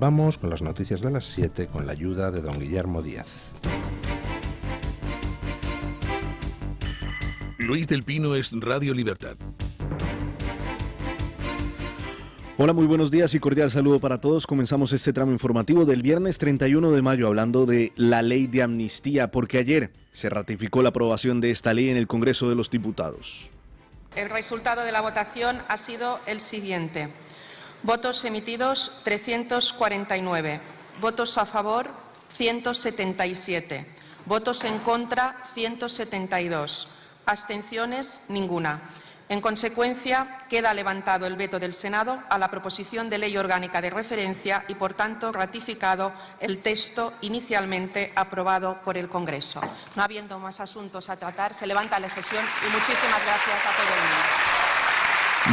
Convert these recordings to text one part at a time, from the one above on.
vamos con las noticias de las 7 con la ayuda de don Guillermo Díaz. Luis del Pino es Radio Libertad. Hola, muy buenos días y cordial saludo para todos. Comenzamos este tramo informativo del viernes 31 de mayo hablando de la ley de amnistía, porque ayer se ratificó la aprobación de esta ley en el Congreso de los Diputados. El resultado de la votación ha sido el siguiente. Votos emitidos 349. Votos a favor 177. Votos en contra 172. Abstenciones ninguna. En consecuencia, queda levantado el veto del Senado a la proposición de ley orgánica de referencia y, por tanto, ratificado el texto inicialmente aprobado por el Congreso. No habiendo más asuntos a tratar, se levanta la sesión y muchísimas gracias a todo el mundo.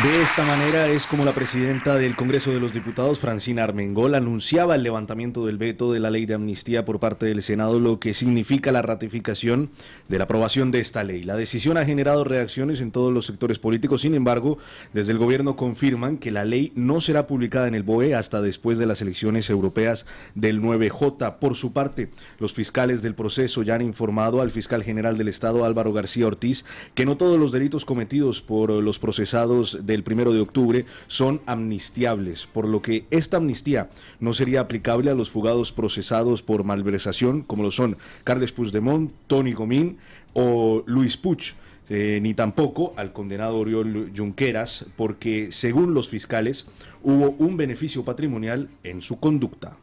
De esta manera es como la presidenta del Congreso de los Diputados, Francina Armengol, anunciaba el levantamiento del veto de la ley de amnistía por parte del Senado, lo que significa la ratificación de la aprobación de esta ley. La decisión ha generado reacciones en todos los sectores políticos, sin embargo, desde el gobierno confirman que la ley no será publicada en el BOE hasta después de las elecciones europeas del 9J. Por su parte, los fiscales del proceso ya han informado al fiscal general del Estado, Álvaro García Ortiz, que no todos los delitos cometidos por los procesados del primero de octubre son amnistiables, por lo que esta amnistía no sería aplicable a los fugados procesados por malversación, como lo son Carles Puigdemont, Tony Gomín o Luis Puig. Eh, ni tampoco al condenado Oriol Junqueras, porque según los fiscales hubo un beneficio patrimonial en su conducta.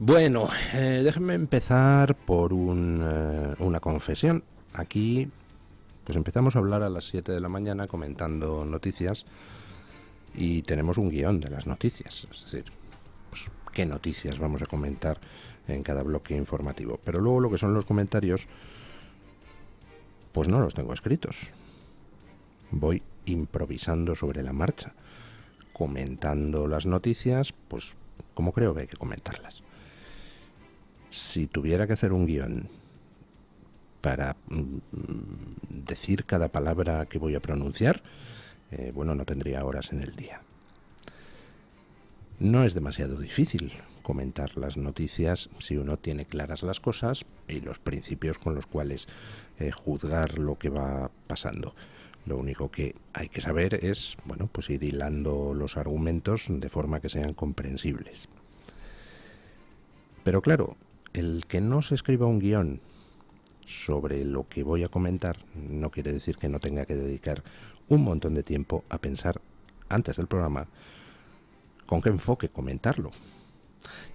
Bueno, eh, déjenme empezar por eh, una confesión. Aquí pues empezamos a hablar a las 7 de la mañana comentando noticias y tenemos un guión de las noticias, es decir, pues, qué noticias vamos a comentar en cada bloque informativo. Pero luego lo que son los comentarios, pues no los tengo escritos. Voy improvisando sobre la marcha, comentando las noticias, pues como creo que hay que comentarlas. Si tuviera que hacer un guión para mm, decir cada palabra que voy a pronunciar, eh, bueno, no tendría horas en el día. No es demasiado difícil comentar las noticias si uno tiene claras las cosas y los principios con los cuales eh, juzgar lo que va pasando. Lo único que hay que saber es, bueno, pues ir hilando los argumentos de forma que sean comprensibles. Pero claro, el que no se escriba un guión sobre lo que voy a comentar no quiere decir que no tenga que dedicar un montón de tiempo a pensar antes del programa con qué enfoque comentarlo.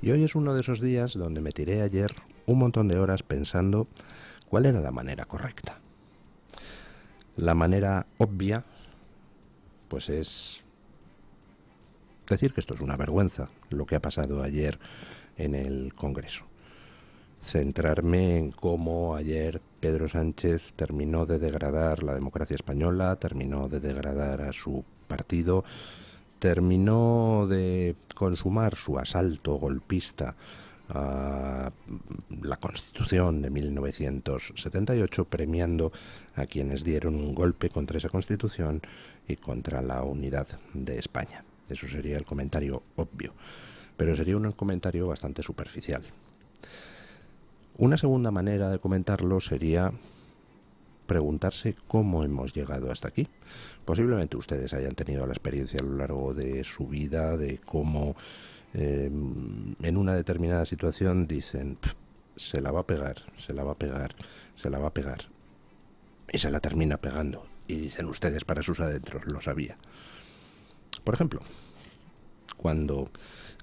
Y hoy es uno de esos días donde me tiré ayer un montón de horas pensando cuál era la manera correcta. La manera obvia, pues es decir que esto es una vergüenza, lo que ha pasado ayer en el Congreso centrarme en cómo ayer Pedro Sánchez terminó de degradar la democracia española, terminó de degradar a su partido, terminó de consumar su asalto golpista a la Constitución de 1978, premiando a quienes dieron un golpe contra esa Constitución y contra la unidad de España. Eso sería el comentario obvio, pero sería un comentario bastante superficial. Una segunda manera de comentarlo sería preguntarse cómo hemos llegado hasta aquí. Posiblemente ustedes hayan tenido la experiencia a lo largo de su vida de cómo em, en una determinada situación dicen, se la va a pegar, se la va a pegar, se la va a pegar. Y se la termina pegando. Y dicen ustedes para sus adentros, lo sabía. Por ejemplo, cuando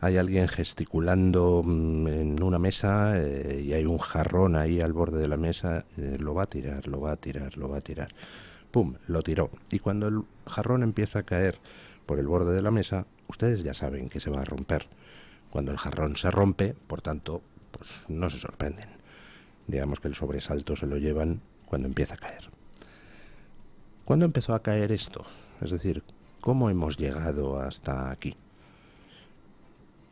hay alguien gesticulando mm, en una mesa eh, y hay un jarrón ahí al borde de la mesa, eh, lo va a tirar, lo va a tirar, lo va a tirar. ¡Pum! Lo tiró. Y cuando el jarrón empieza a caer por el borde de la mesa, ustedes ya saben que se va a romper. Cuando el jarrón se rompe, por tanto, pues no se sorprenden. Digamos que el sobresalto se lo llevan cuando empieza a caer. ¿Cuándo empezó a caer esto? Es decir, ¿cómo hemos llegado hasta aquí?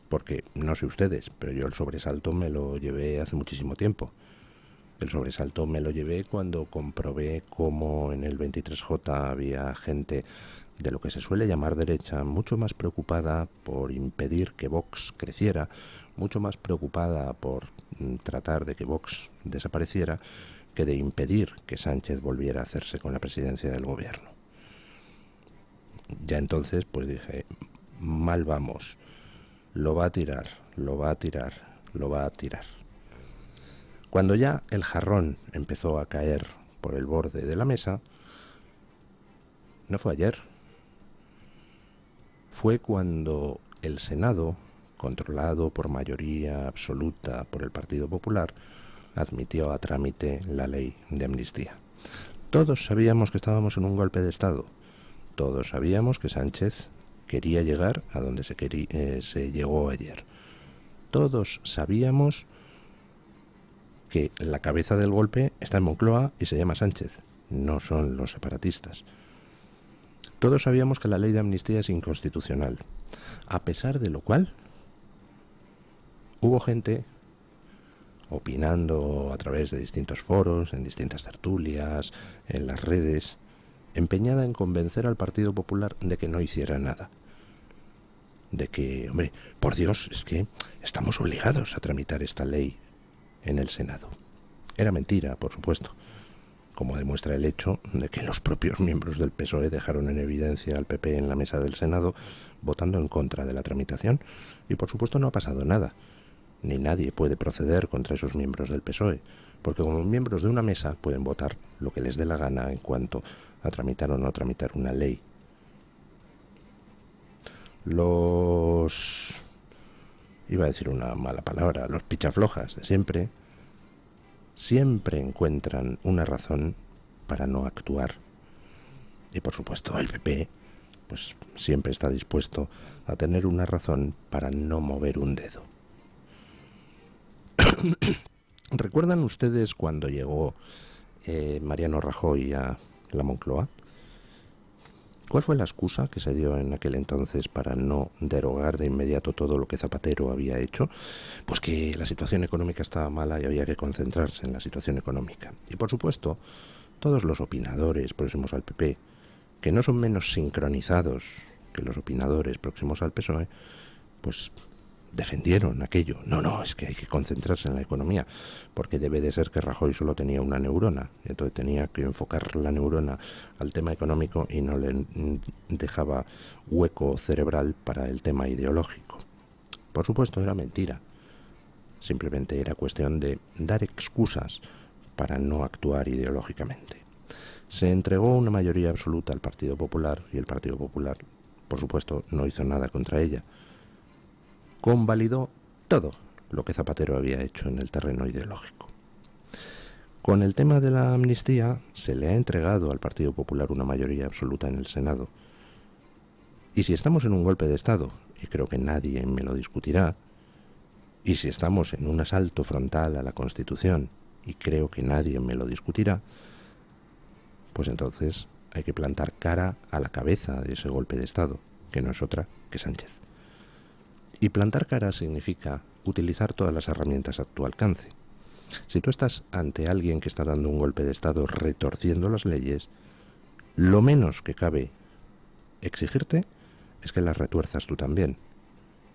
porque no sé ustedes, pero yo el sobresalto me lo llevé hace muchísimo tiempo. El sobresalto me lo llevé cuando comprobé cómo en el 23J había gente de lo que se suele llamar derecha, mucho más preocupada por impedir que Vox creciera, mucho más preocupada por mm, tratar de que Vox desapareciera, que de impedir que Sánchez volviera a hacerse con la presidencia del gobierno. Ya entonces, pues dije, mal vamos lo va a tirar, lo va a tirar, lo va a tirar. Cuando ya el jarrón empezó a caer por el borde de la mesa, no fue ayer, fue cuando el Senado, controlado por mayoría absoluta por el Partido Popular, admitió a trámite la ley de amnistía. Todos sabíamos que estábamos en un golpe de Estado. Todos sabíamos que Sánchez quería llegar a donde se, eh, se llegó ayer. Todos sabíamos que la cabeza del golpe está en Moncloa y se llama Sánchez, no son los separatistas. Todos sabíamos que la ley de amnistía es inconstitucional, a pesar de lo cual hubo gente opinando a través de distintos foros, en distintas tertulias, en las redes, empeñada en convencer al Partido Popular de que no hiciera nada de que, hombre, por Dios, es que estamos obligados a tramitar esta ley en el Senado. Era mentira, por supuesto, como demuestra el hecho de que los propios miembros del PSOE dejaron en evidencia al PP en la mesa del Senado votando en contra de la tramitación, y por supuesto no ha pasado nada, ni nadie puede proceder contra esos miembros del PSOE, porque como miembros de una mesa pueden votar lo que les dé la gana en cuanto a tramitar o no tramitar una ley los... iba a decir una mala palabra, los pichaflojas de siempre, siempre encuentran una razón para no actuar. Y por supuesto el PP, pues siempre está dispuesto a tener una razón para no mover un dedo. ¿Recuerdan ustedes cuando llegó eh, Mariano Rajoy a la Moncloa? ¿Cuál fue la excusa que se dio en aquel entonces para no derogar de inmediato todo lo que Zapatero había hecho? Pues que la situación económica estaba mala y había que concentrarse en la situación económica. Y por supuesto, todos los opinadores próximos al PP, que no son menos sincronizados que los opinadores próximos al PSOE, pues defendieron aquello. No, no, es que hay que concentrarse en la economía, porque debe de ser que Rajoy solo tenía una neurona, entonces tenía que enfocar la neurona al tema económico y no le dejaba hueco cerebral para el tema ideológico. Por supuesto, era mentira. Simplemente era cuestión de dar excusas para no actuar ideológicamente. Se entregó una mayoría absoluta al Partido Popular y el Partido Popular, por supuesto, no hizo nada contra ella convalidó todo lo que Zapatero había hecho en el terreno ideológico. Con el tema de la amnistía se le ha entregado al Partido Popular una mayoría absoluta en el Senado. Y si estamos en un golpe de Estado, y creo que nadie me lo discutirá, y si estamos en un asalto frontal a la Constitución, y creo que nadie me lo discutirá, pues entonces hay que plantar cara a la cabeza de ese golpe de Estado, que no es otra que Sánchez. Y plantar cara significa utilizar todas las herramientas a tu alcance. Si tú estás ante alguien que está dando un golpe de Estado retorciendo las leyes, lo menos que cabe exigirte es que las retuerzas tú también.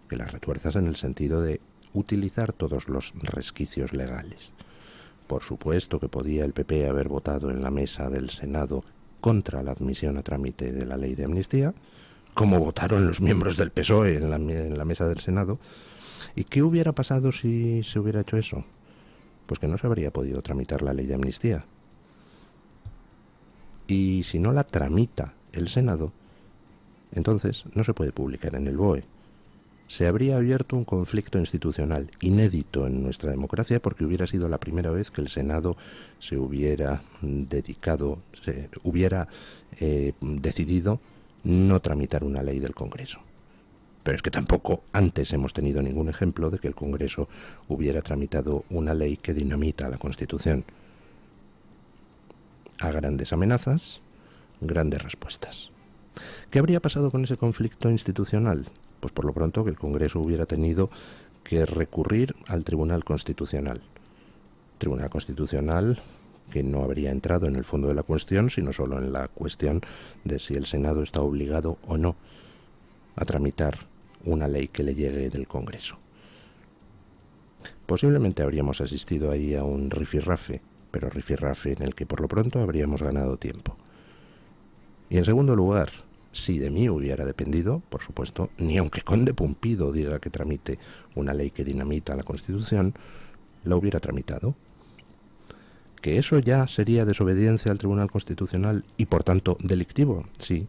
Que las retuerzas en el sentido de utilizar todos los resquicios legales. Por supuesto que podía el PP haber votado en la mesa del Senado contra la admisión a trámite de la ley de amnistía, como votaron los miembros del PSOE en la, mesa del Senado. ¿Y qué hubiera pasado si se hubiera hecho eso? Pues que no se habría podido tramitar la ley de amnistía. Y si no la tramita el Senado, entonces no se puede publicar en el BOE. Se habría abierto un conflicto institucional inédito en nuestra democracia porque hubiera sido la primera vez que el Senado se hubiera dedicado, se hubiera eh, decidido no tramitar una ley del Congreso. Pero es que tampoco antes hemos tenido ningún ejemplo de que el Congreso hubiera tramitado una ley que dinamita la Constitución. A grandes amenazas, grandes respuestas. ¿Qué habría pasado con ese conflicto institucional? Pues por lo pronto que el Congreso hubiera tenido que recurrir al Tribunal Constitucional. Tribunal Constitucional que no habría entrado en el fondo de la cuestión, sino solo en la cuestión de si el Senado está obligado o no a tramitar una ley que le llegue del Congreso. Posiblemente habríamos asistido ahí a un rifirrafe, pero rifirrafe en el que por lo pronto habríamos ganado tiempo. Y en segundo lugar, si de mí hubiera dependido, por supuesto, ni aunque Conde Pumpido diga que tramite una ley que dinamita la Constitución, la hubiera tramitado, que eso ya sería desobediencia al Tribunal Constitucional y por tanto delictivo, sí.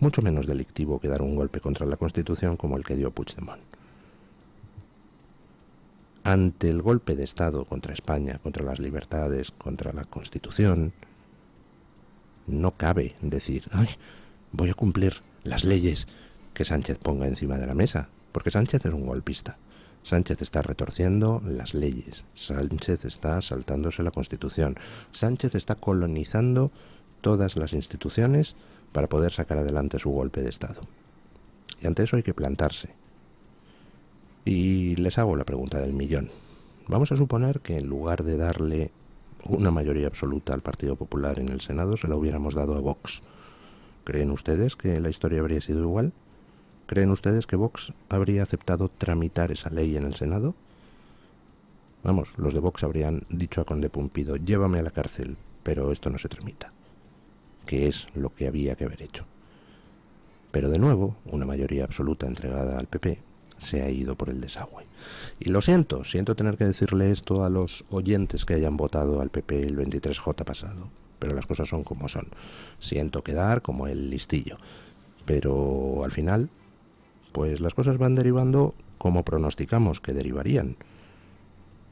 Mucho menos delictivo que dar un golpe contra la Constitución como el que dio Puigdemont. Ante el golpe de Estado contra España, contra las libertades, contra la Constitución, no cabe decir, ay, voy a cumplir las leyes que Sánchez ponga encima de la mesa, porque Sánchez es un golpista. Sánchez está retorciendo las leyes, Sánchez está saltándose la Constitución, Sánchez está colonizando todas las instituciones para poder sacar adelante su golpe de Estado. Y ante eso hay que plantarse. Y les hago la pregunta del millón. Vamos a suponer que en lugar de darle una mayoría absoluta al Partido Popular en el Senado, se la hubiéramos dado a Vox. ¿Creen ustedes que la historia habría sido igual? ¿Creen ustedes que Vox habría aceptado tramitar esa ley en el Senado? Vamos, los de Vox habrían dicho a Conde Pumpido, llévame a la cárcel, pero esto no se tramita, que es lo que había que haber hecho. Pero de nuevo, una mayoría absoluta entregada al PP se ha ido por el desagüe. Y lo siento, siento tener que decirle esto a los oyentes que hayan votado al PP el 23J pasado, pero las cosas son como son. Siento quedar como el listillo, pero al final pues las cosas van derivando como pronosticamos que derivarían.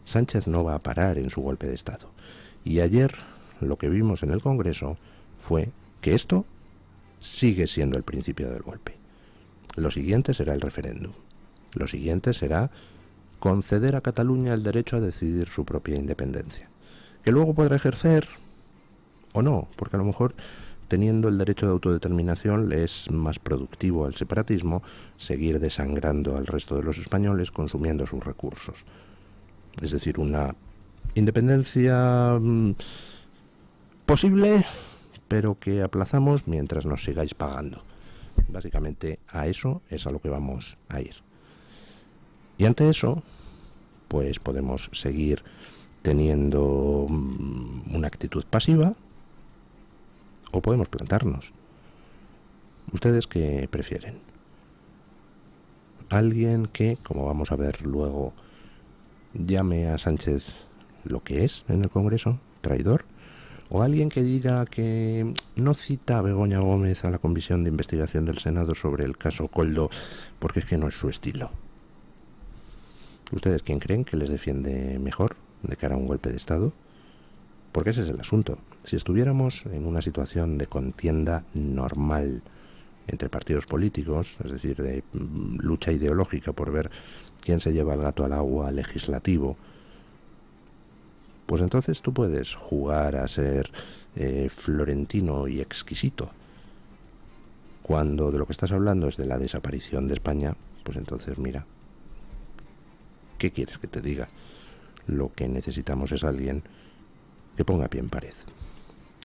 Sánchez no va a parar en su golpe de Estado. Y ayer lo que vimos en el Congreso fue que esto sigue siendo el principio del golpe. Lo siguiente será el referéndum. Lo siguiente será conceder a Cataluña el derecho a decidir su propia independencia, que luego podrá ejercer o no, porque a lo mejor Teniendo el derecho de autodeterminación, es más productivo al separatismo seguir desangrando al resto de los españoles consumiendo sus recursos. Es decir, una independencia mm, posible, pero que aplazamos mientras nos sigáis pagando. Básicamente a eso es a lo que vamos a ir. Y ante eso, pues podemos seguir teniendo mm, una actitud pasiva, podemos plantarnos. ¿Ustedes que prefieren? Alguien que, como vamos a ver luego, llame a Sánchez lo que es en el Congreso, traidor, o alguien que diga que no cita a Begoña Gómez a la Comisión de Investigación del Senado sobre el caso Coldo, porque es que no es su estilo. ¿Ustedes quién creen que les defiende mejor de cara a un golpe de Estado? Porque ese es el asunto. Si estuviéramos en una situación de contienda normal entre partidos políticos, es decir, de mm, lucha ideológica por ver quién se lleva el gato al agua legislativo, pues entonces tú puedes jugar a ser eh, florentino y exquisito. Cuando de lo que estás hablando es de la desaparición de España, pues entonces mira, ¿qué quieres que te diga? Lo que necesitamos es alguien que ponga pie en pared.